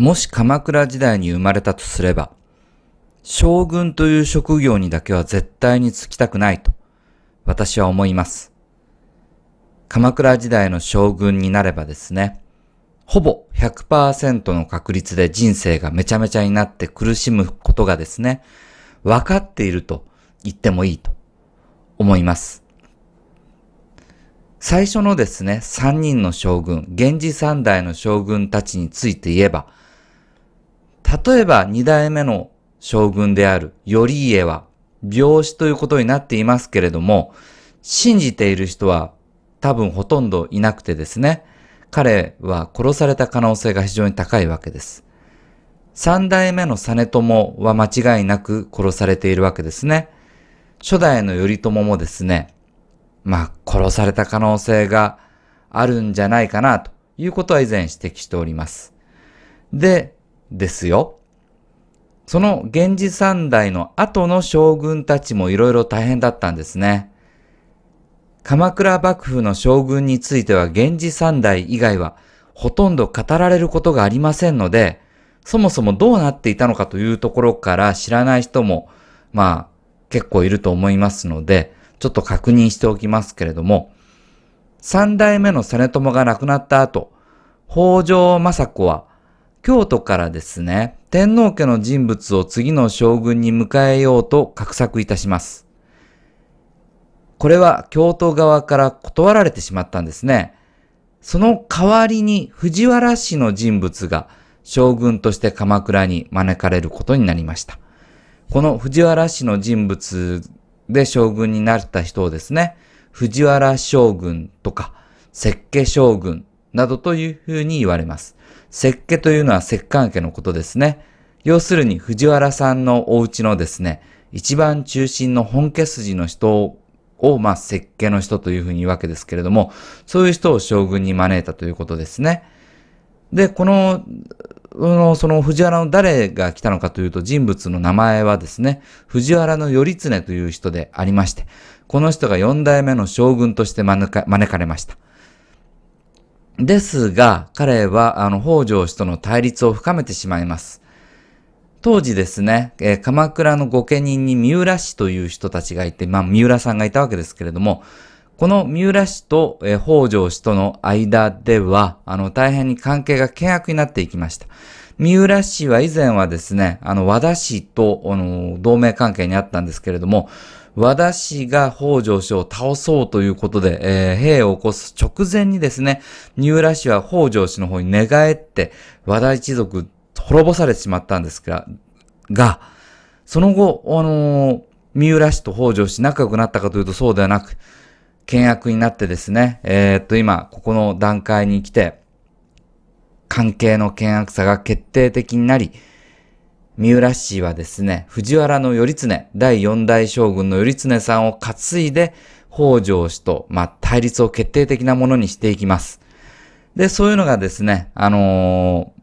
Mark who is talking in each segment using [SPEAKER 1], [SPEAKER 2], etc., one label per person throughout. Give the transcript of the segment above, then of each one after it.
[SPEAKER 1] もし鎌倉時代に生まれたとすれば、将軍という職業にだけは絶対に就きたくないと、私は思います。鎌倉時代の将軍になればですね、ほぼ100%の確率で人生がめちゃめちゃになって苦しむことがですね、分かっていると言ってもいいと思います。最初のですね、三人の将軍、源氏三代の将軍たちについて言えば、例えば二代目の将軍である頼家は病死ということになっていますけれども、信じている人は多分ほとんどいなくてですね、彼は殺された可能性が非常に高いわけです。三代目の実朝は間違いなく殺されているわけですね。初代の頼朝もですね、まあ殺された可能性があるんじゃないかなということは以前指摘しております。で、ですよ。その源氏三代の後の将軍たちもいろいろ大変だったんですね。鎌倉幕府の将軍については源氏三代以外はほとんど語られることがありませんので、そもそもどうなっていたのかというところから知らない人も、まあ、結構いると思いますので、ちょっと確認しておきますけれども、三代目の実朝が亡くなった後、北条政子は京都からですね、天皇家の人物を次の将軍に迎えようと画策いたします。これは京都側から断られてしまったんですね。その代わりに藤原氏の人物が将軍として鎌倉に招かれることになりました。この藤原氏の人物で将軍になった人をですね、藤原将軍とか、石家将軍などというふうに言われます。石家というのは石棺家のことですね。要するに藤原さんのお家のですね、一番中心の本家筋の人を、まあ、石家の人というふうに言うわけですけれども、そういう人を将軍に招いたということですね。で、この、その藤原の誰が来たのかというと人物の名前はですね、藤原の頼経という人でありまして、この人が四代目の将軍として招かれました。ですが、彼は、あの、北条氏との対立を深めてしまいます。当時ですね、えー、鎌倉の御家人に三浦氏という人たちがいて、まあ、三浦さんがいたわけですけれども、この三浦氏と、えー、北条氏との間では、あの、大変に関係が険悪になっていきました。三浦氏は以前はですね、あの、和田氏と、あの、同盟関係にあったんですけれども、和田氏が北条氏を倒そうということで、えー、兵を起こす直前にですね、三浦氏は北条氏の方に寝返って、和田一族滅ぼされてしまったんですが、が、その後、あのー、三浦氏と北条氏仲良くなったかというとそうではなく、険悪になってですね、えー、っと今、ここの段階に来て、関係の険悪さが決定的になり、三浦氏はですね、藤原の頼経、第四代将軍の頼経さんを担いで、北条氏と、まあ、対立を決定的なものにしていきます。で、そういうのがですね、あのー、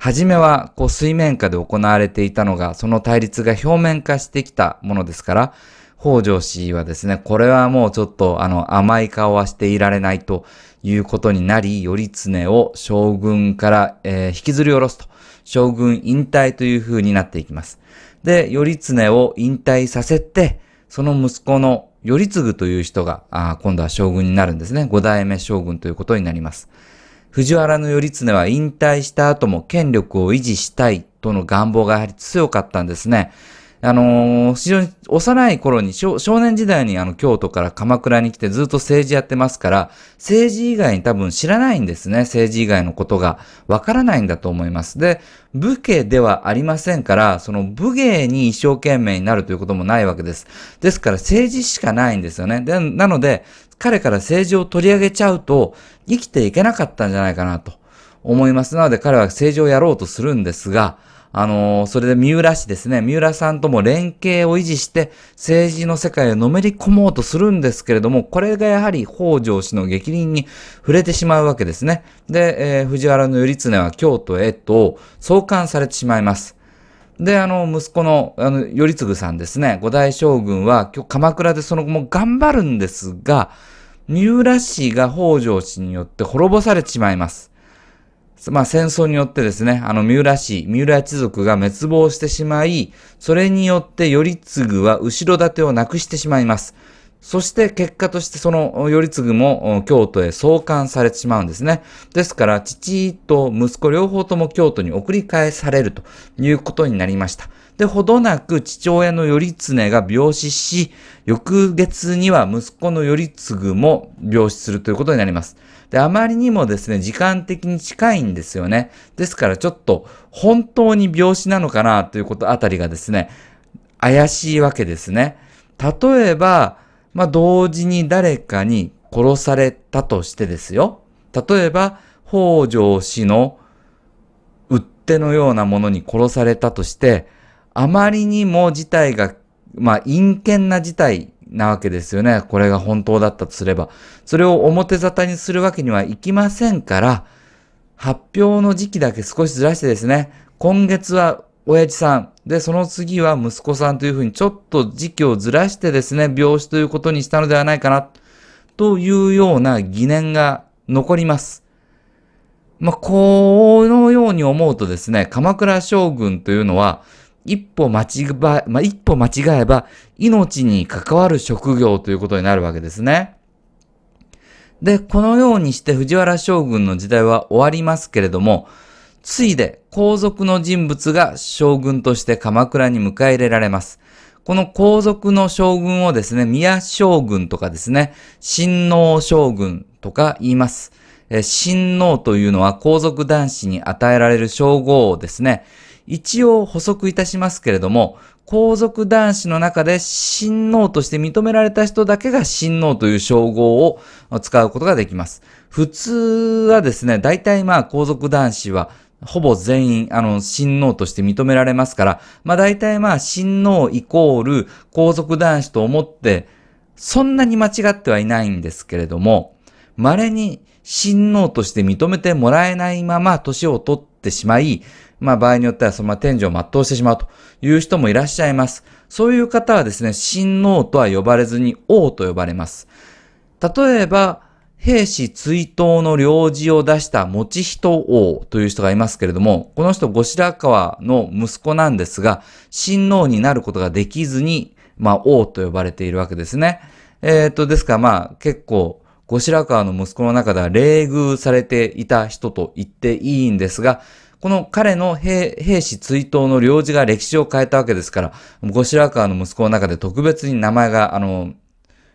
[SPEAKER 1] 初めは、こう、水面下で行われていたのが、その対立が表面化してきたものですから、北条氏はですね、これはもうちょっと、あの、甘い顔はしていられないということになり、頼経を将軍から、えー、引きずり下ろすと、将軍引退という風になっていきます。で、頼経を引退させて、その息子の頼次という人が、あ今度は将軍になるんですね。五代目将軍ということになります。藤原の頼経は引退した後も権力を維持したいとの願望がやはり強かったんですね。あのー、非常に幼い頃に少、年時代にあの、京都から鎌倉に来てずっと政治やってますから、政治以外に多分知らないんですね。政治以外のことがわからないんだと思います。で、武家ではありませんから、その武芸に一生懸命になるということもないわけです。ですから政治しかないんですよね。で、なので、彼から政治を取り上げちゃうと、生きていけなかったんじゃないかなと思います。なので彼は政治をやろうとするんですが、あのー、それで三浦氏ですね、三浦さんとも連携を維持して、政治の世界へのめり込もうとするんですけれども、これがやはり北条氏の逆鱗に触れてしまうわけですね。で、えー、藤原頼経は京都へと送還されてしまいます。で、あの、息子の、あの、頼次さんですね、五代将軍は、今日鎌倉でその後も頑張るんですが、三浦氏が北条氏によって滅ぼされてしまいます。まあ、戦争によってですね、あの、三浦氏、三浦一族が滅亡してしまい、それによって頼次は後ろ盾をなくしてしまいます。そして結果としてその頼次も京都へ送還されてしまうんですね。ですから父と息子両方とも京都に送り返されるということになりました。で、ほどなく父親の頼経が病死し、翌月には息子の頼継も病死するということになります。で、あまりにもですね、時間的に近いんですよね。ですからちょっと本当に病死なのかなということあたりがですね、怪しいわけですね。例えば、まあ、同時に誰かに殺されたとしてですよ。例えば、北条氏のってのようなものに殺されたとして、あまりにも事態が、まあ、陰険な事態なわけですよね。これが本当だったとすれば。それを表沙汰にするわけにはいきませんから、発表の時期だけ少しずらしてですね、今月は親父さん、で、その次は息子さんというふうにちょっと時期をずらしてですね、病死ということにしたのではないかな、というような疑念が残ります。まあ、このように思うとですね、鎌倉将軍というのは、一歩間違え、まあ、一歩間違えば命に関わる職業ということになるわけですね。で、このようにして藤原将軍の時代は終わりますけれども、ついで皇族の人物が将軍として鎌倉に迎え入れられます。この皇族の将軍をですね、宮将軍とかですね、親王将軍とか言います。え親王というのは皇族男子に与えられる称号をですね、一応補足いたしますけれども、皇族男子の中で親王として認められた人だけが親王という称号を使うことができます。普通はですね、大体まあ皇族男子はほぼ全員、あの、親王として認められますから、まあ大体まあ親王イコール皇族男子と思って、そんなに間違ってはいないんですけれども、稀に親王として認めてもらえないまま年を取ってしまい、まあ場合によってはそのま天井を全うしてしまうという人もいらっしゃいます。そういう方はですね、親王とは呼ばれずに王と呼ばれます。例えば、兵士追悼の領事を出した持人王という人がいますけれども、この人後白河の息子なんですが、親王になることができずに、まあ王と呼ばれているわけですね。えっ、ー、と、ですからまあ結構、後白河の息子の中では冷遇されていた人と言っていいんですが、この彼の兵士追悼の領事が歴史を変えたわけですから、後白河の息子の中で特別に名前が、あの、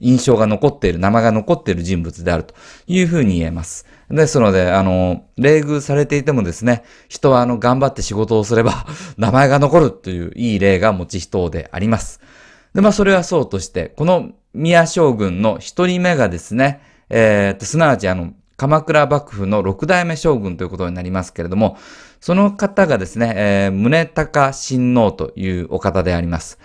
[SPEAKER 1] 印象が残っている、名前が残っている人物であるというふうに言えます。ですので、あの、礼遇されていてもですね、人はあの、頑張って仕事をすれば、名前が残るといういい例が持ち人であります。で、まあ、それはそうとして、この宮将軍の一人目がですね、えー、と、すなわちあの、鎌倉幕府の六代目将軍ということになりますけれども、その方がですね、えー、宗高親王というお方であります。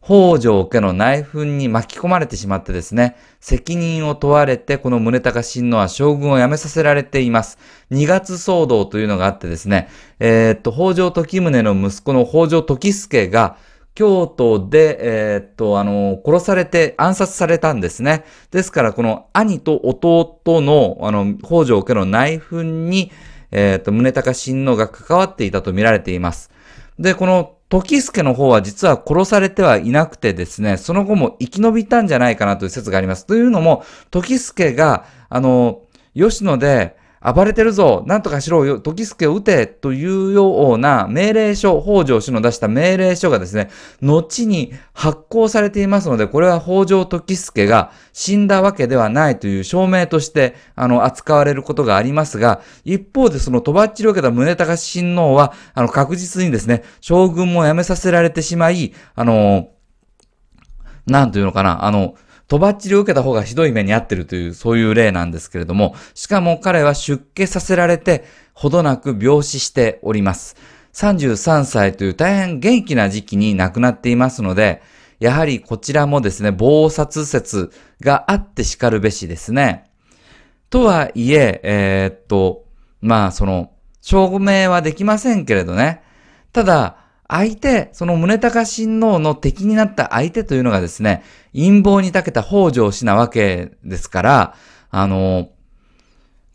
[SPEAKER 1] 北条家の内紛に巻き込まれてしまってですね、責任を問われて、この宗高親王は将軍を辞めさせられています。二月騒動というのがあってですね、えー、っと、北条時宗の息子の北条時助が、京都で、えー、っと、あの、殺されて暗殺されたんですね。ですから、この兄と弟の、あの、北条家の内紛に、えー、っと、宗隆親王が関わっていたと見られています。で、この時助の方は実は殺されてはいなくてですね、その後も生き延びたんじゃないかなという説があります。というのも、時助が、あの、吉野で、暴れてるぞ、なんとかしろよ、時助を撃て、というような命令書、北条氏の出した命令書がですね、後に発行されていますので、これは北条時助が死んだわけではないという証明として、あの、扱われることがありますが、一方でその、とばっちり受けた宗隆親王は、あの、確実にですね、将軍も辞めさせられてしまい、あの、なんというのかな、あの、とばっちり受けた方がひどい目に遭ってるという、そういう例なんですけれども、しかも彼は出家させられて、ほどなく病死しております。33歳という大変元気な時期に亡くなっていますので、やはりこちらもですね、暴殺説があってしかるべしですね。とはいえ、えー、っと、まあその、証明はできませんけれどね。ただ、相手、その宗高親王の敵になった相手というのがですね、陰謀に長けた北条氏なわけですから、あの、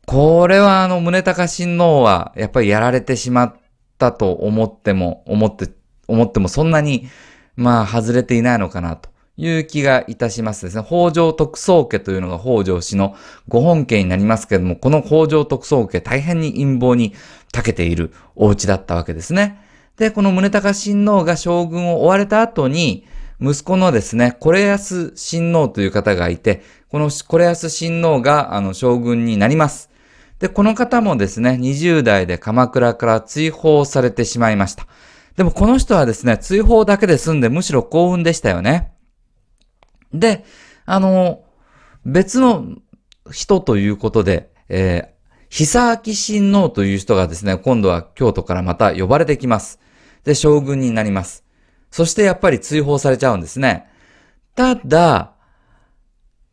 [SPEAKER 1] これはあの、宗高親王は、やっぱりやられてしまったと思っても、思って、思ってもそんなに、まあ、外れていないのかなという気がいたしますですね。北条特捜家というのが北条氏のご本家になりますけれども、この北条特捜家大変に陰謀に長けているお家だったわけですね。で、この宗隆親王が将軍を追われた後に、息子のですね、これ安ス親王という方がいて、このこれ安ス親王があの将軍になります。で、この方もですね、20代で鎌倉から追放されてしまいました。でもこの人はですね、追放だけで済んでむしろ幸運でしたよね。で、あの、別の人ということで、えー、久明親王という人がですね、今度は京都からまた呼ばれてきます。で、将軍になります。そしてやっぱり追放されちゃうんですね。ただ、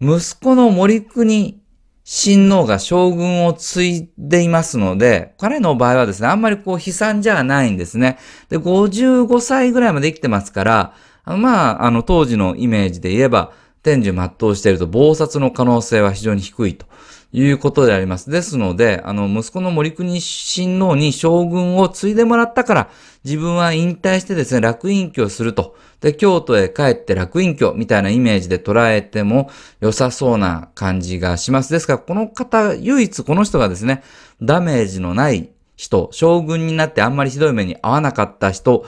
[SPEAKER 1] 息子の森国親王が将軍を継いでいますので、彼の場合はですね、あんまりこう悲惨じゃないんですね。で、55歳ぐらいまで生きてますから、まあ、あの、当時のイメージで言えば、天寿全うしていると、暴殺の可能性は非常に低いということであります。ですので、あの、息子の森国親王に将軍を継いでもらったから、自分は引退してですね、楽隠居すると。で、京都へ帰って楽隠居みたいなイメージで捉えても良さそうな感じがします。ですから、この方、唯一この人がですね、ダメージのない人、将軍になってあんまりひどい目に遭わなかった人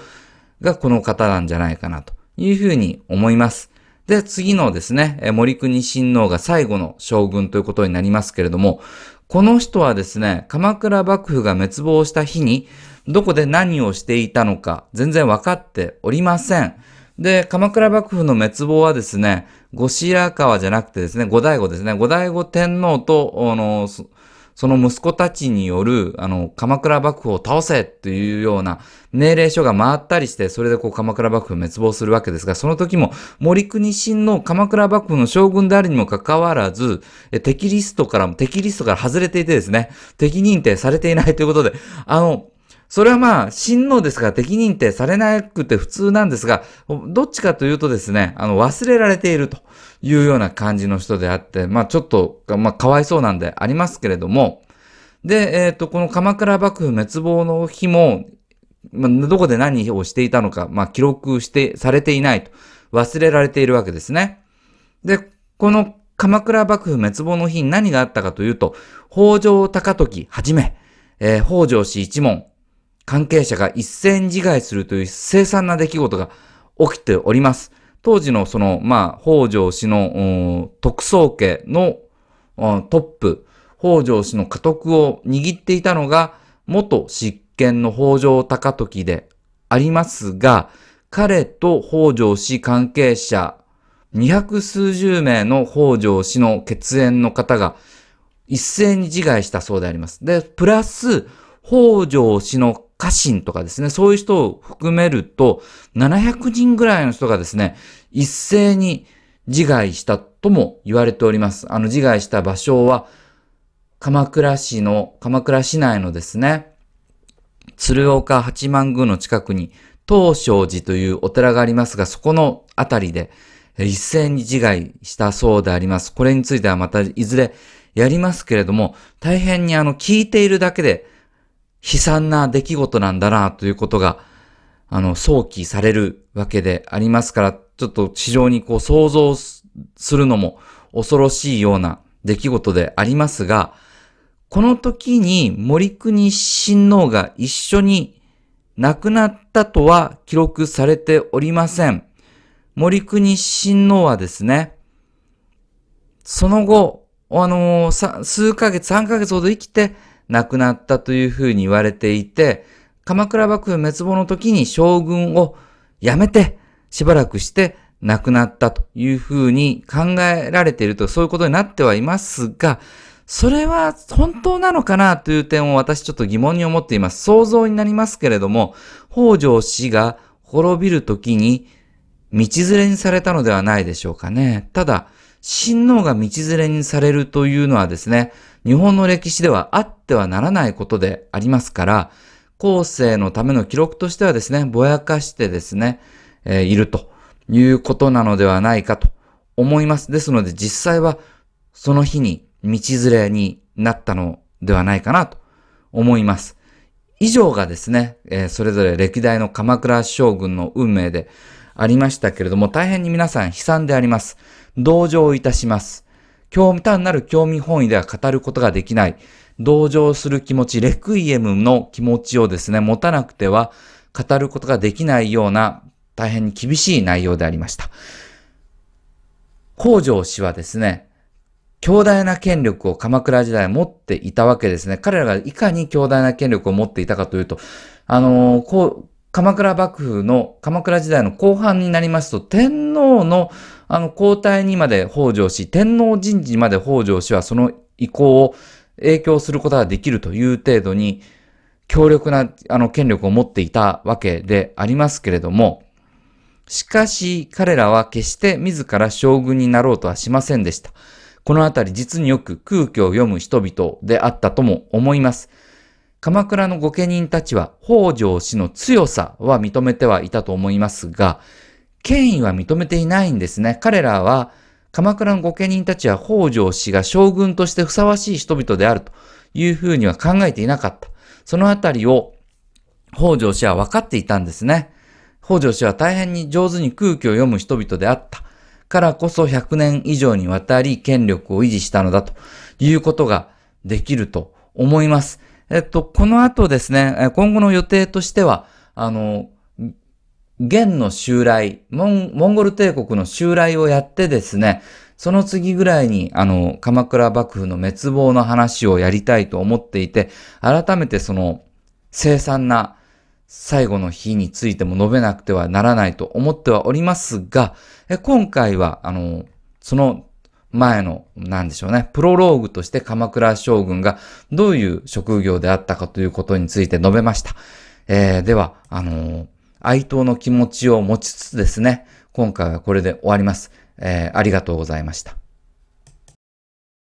[SPEAKER 1] がこの方なんじゃないかなというふうに思います。で、次のですね、森国親王が最後の将軍ということになりますけれども、この人はですね、鎌倉幕府が滅亡した日に、どこで何をしていたのか、全然分かっておりません。で、鎌倉幕府の滅亡はですね、後白河じゃなくてですね、後醍醐ですね、後醍醐天皇と、あの、その息子たちによる、あの、鎌倉幕府を倒せというような命令書が回ったりして、それでこう鎌倉幕府滅亡するわけですが、その時も森国新の鎌倉幕府の将軍であるにもかかわらず、敵リストからも、敵リストから外れていてですね、敵認定されていないということで、あの、それはまあ、親王ですから敵認定されなくて普通なんですが、どっちかというとですね、あの、忘れられているというような感じの人であって、まあちょっと、まあかわいそうなんでありますけれども、で、えっ、ー、と、この鎌倉幕府滅亡の日も、まあ、どこで何をしていたのか、まあ記録して、されていないと忘れられているわけですね。で、この鎌倉幕府滅亡の日に何があったかというと、北条高時はじめ、えー、北条氏一門、関係者が一斉に自害するという凄惨な出来事が起きております。当時のその、まあ、北条氏の特捜家のトップ、北条氏の家督を握っていたのが、元執権の北条高時でありますが、彼と北条氏関係者、二百数十名の北条氏の血縁の方が一斉に自害したそうであります。で、プラス、北条氏の家臣とかですね、そういう人を含めると、700人ぐらいの人がですね、一斉に自害したとも言われております。あの自害した場所は、鎌倉市の、鎌倉市内のですね、鶴岡八幡宮の近くに、東照寺というお寺がありますが、そこのあたりで、一斉に自害したそうであります。これについてはまたいずれやりますけれども、大変にあの聞いているだけで悲惨な出来事なんだなということが、あの、想起されるわけでありますから、ちょっと非常にこう想像するのも恐ろしいような出来事でありますが、この時に森国親王が一緒に亡くなったとは記録されておりません。森国親王はですね、その後、あのー、数ヶ月、3ヶ月ほど生きて、亡くなったというふうに言われていて、鎌倉幕府滅亡の時に将軍を辞めて、しばらくして亡くなったというふうに考えられていると、そういうことになってはいますが、それは本当なのかなという点を私ちょっと疑問に思っています。想像になりますけれども、北条氏が滅びる時に道連れにされたのではないでしょうかね。ただ、親王が道連れにされるというのはですね、日本の歴史ではあってはならないことでありますから、後世のための記録としてはですね、ぼやかしてですね、えー、いるということなのではないかと思います。ですので実際はその日に道連れになったのではないかなと思います。以上がですね、えー、それぞれ歴代の鎌倉将軍の運命でありましたけれども、大変に皆さん悲惨であります。同情いたします。興味、単なる興味本位では語ることができない。同情する気持ち、レクイエムの気持ちをですね、持たなくては語ることができないような大変に厳しい内容でありました。工場氏はですね、強大な権力を鎌倉時代持っていたわけですね。彼らがいかに強大な権力を持っていたかというと、あのー、こう、鎌倉幕府の、鎌倉時代の後半になりますと、天皇の、あの、交代にまで北条氏、天皇人事まで北条氏はその意向を影響することができるという程度に、強力な、あの、権力を持っていたわけでありますけれども、しかし、彼らは決して自ら将軍になろうとはしませんでした。このあたり実によく空気を読む人々であったとも思います。鎌倉の御家人たちは北条氏の強さは認めてはいたと思いますが、権威は認めていないんですね。彼らは、鎌倉の御家人たちは北条氏が将軍としてふさわしい人々であるというふうには考えていなかった。そのあたりを北条氏は分かっていたんですね。北条氏は大変に上手に空気を読む人々であった。からこそ100年以上にわたり権力を維持したのだということができると思います。えっと、この後ですね、今後の予定としては、あの、元の襲来モン、モンゴル帝国の襲来をやってですね、その次ぐらいに、あの、鎌倉幕府の滅亡の話をやりたいと思っていて、改めてその、凄惨な最後の日についても述べなくてはならないと思ってはおりますが、今回は、あの、その前の、なんでしょうね、プロローグとして鎌倉将軍がどういう職業であったかということについて述べました。えー、では、あのー、哀悼の気持ちを持ちつつですね、今回はこれで終わります。えー、ありがとうございました。